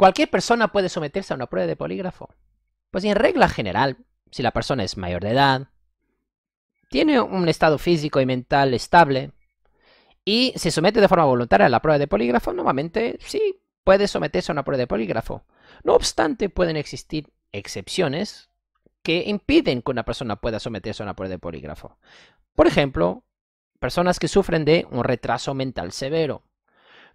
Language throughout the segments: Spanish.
Cualquier persona puede someterse a una prueba de polígrafo. Pues en regla general, si la persona es mayor de edad, tiene un estado físico y mental estable y se somete de forma voluntaria a la prueba de polígrafo, normalmente sí puede someterse a una prueba de polígrafo. No obstante, pueden existir excepciones que impiden que una persona pueda someterse a una prueba de polígrafo. Por ejemplo, personas que sufren de un retraso mental severo,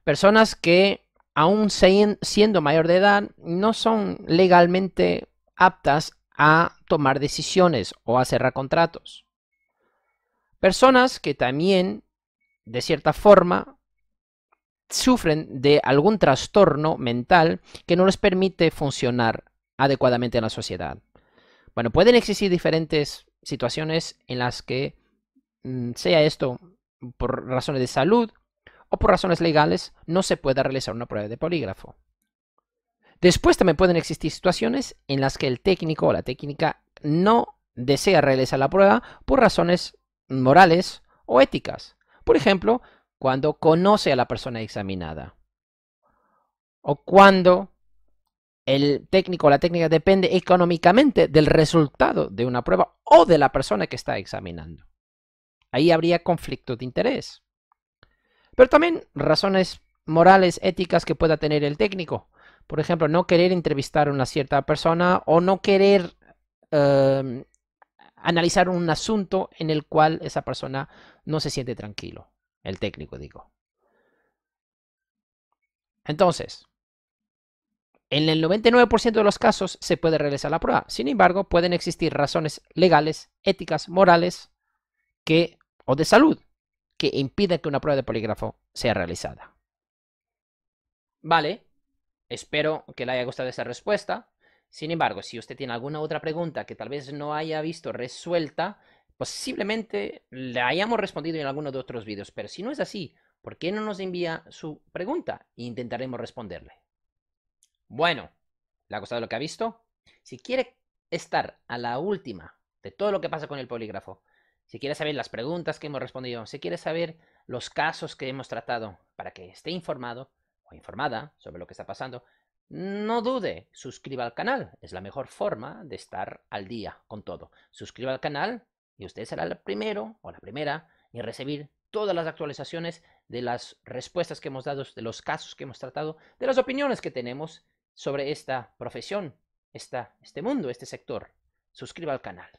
personas que aún siendo mayor de edad, no son legalmente aptas a tomar decisiones o a cerrar contratos. Personas que también, de cierta forma, sufren de algún trastorno mental que no les permite funcionar adecuadamente en la sociedad. Bueno, pueden existir diferentes situaciones en las que mm, sea esto por razones de salud, o por razones legales no se pueda realizar una prueba de polígrafo. Después también pueden existir situaciones en las que el técnico o la técnica no desea realizar la prueba por razones morales o éticas. Por ejemplo, cuando conoce a la persona examinada. O cuando el técnico o la técnica depende económicamente del resultado de una prueba o de la persona que está examinando. Ahí habría conflicto de interés. Pero también razones morales, éticas que pueda tener el técnico. Por ejemplo, no querer entrevistar a una cierta persona o no querer em, analizar un asunto en el cual esa persona no se siente tranquilo. El técnico, digo. Entonces, en el 99% de los casos se puede realizar la prueba. Sin embargo, pueden existir razones legales, éticas, morales que, o de salud impide que una prueba de polígrafo sea realizada. Vale, espero que le haya gustado esa respuesta. Sin embargo, si usted tiene alguna otra pregunta que tal vez no haya visto resuelta, posiblemente la hayamos respondido en alguno de otros vídeos. Pero si no es así, ¿por qué no nos envía su pregunta? E intentaremos responderle. Bueno, ¿le ha gustado lo que ha visto? Si quiere estar a la última de todo lo que pasa con el polígrafo, si quiere saber las preguntas que hemos respondido, si quiere saber los casos que hemos tratado para que esté informado o informada sobre lo que está pasando, no dude, suscriba al canal. Es la mejor forma de estar al día con todo. Suscriba al canal y usted será el primero o la primera en recibir todas las actualizaciones de las respuestas que hemos dado, de los casos que hemos tratado, de las opiniones que tenemos sobre esta profesión, esta, este mundo, este sector. Suscriba al canal.